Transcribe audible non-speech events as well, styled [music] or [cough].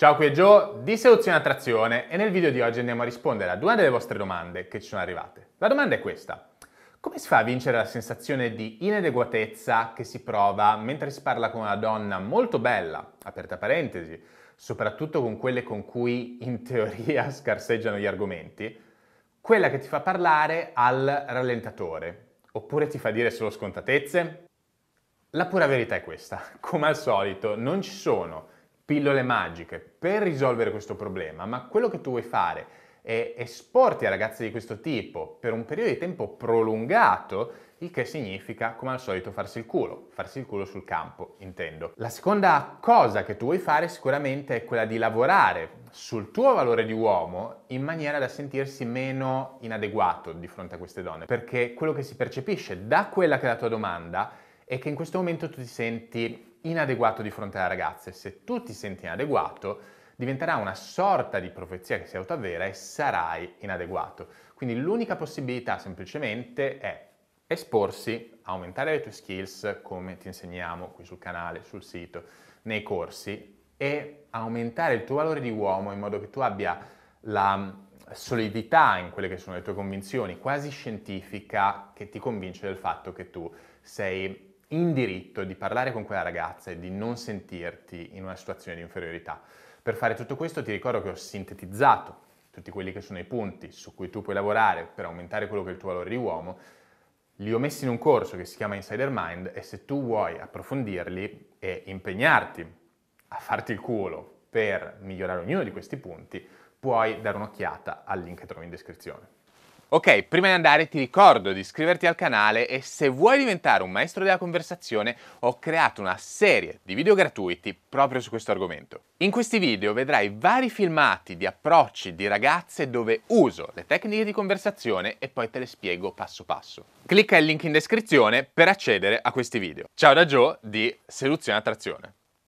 Ciao, qui è Joe di Seduzione Attrazione e nel video di oggi andiamo a rispondere a due delle vostre domande che ci sono arrivate. La domanda è questa. Come si fa a vincere la sensazione di inadeguatezza che si prova mentre si parla con una donna molto bella, aperta parentesi, soprattutto con quelle con cui in teoria [laughs] scarseggiano gli argomenti, quella che ti fa parlare al rallentatore, oppure ti fa dire solo scontatezze? La pura verità è questa. Come al solito, non ci sono pillole magiche per risolvere questo problema, ma quello che tu vuoi fare è esporti a ragazzi di questo tipo per un periodo di tempo prolungato, il che significa, come al solito, farsi il culo, farsi il culo sul campo, intendo. La seconda cosa che tu vuoi fare sicuramente è quella di lavorare sul tuo valore di uomo in maniera da sentirsi meno inadeguato di fronte a queste donne, perché quello che si percepisce da quella che è la tua domanda è che in questo momento tu ti senti inadeguato di fronte alle ragazze. Se tu ti senti inadeguato, diventerà una sorta di profezia che si autoavvera e sarai inadeguato. Quindi l'unica possibilità semplicemente è esporsi, aumentare le tue skills come ti insegniamo qui sul canale, sul sito, nei corsi e aumentare il tuo valore di uomo in modo che tu abbia la mm, solidità in quelle che sono le tue convinzioni, quasi scientifica, che ti convince del fatto che tu sei in diritto di parlare con quella ragazza e di non sentirti in una situazione di inferiorità. Per fare tutto questo ti ricordo che ho sintetizzato tutti quelli che sono i punti su cui tu puoi lavorare per aumentare quello che è il tuo valore di uomo, li ho messi in un corso che si chiama Insider Mind e se tu vuoi approfondirli e impegnarti a farti il culo per migliorare ognuno di questi punti, puoi dare un'occhiata al link che trovi in descrizione. Ok, prima di andare ti ricordo di iscriverti al canale e se vuoi diventare un maestro della conversazione ho creato una serie di video gratuiti proprio su questo argomento. In questi video vedrai vari filmati di approcci di ragazze dove uso le tecniche di conversazione e poi te le spiego passo passo. Clicca il link in descrizione per accedere a questi video. Ciao da Joe di Seduzione Attrazione.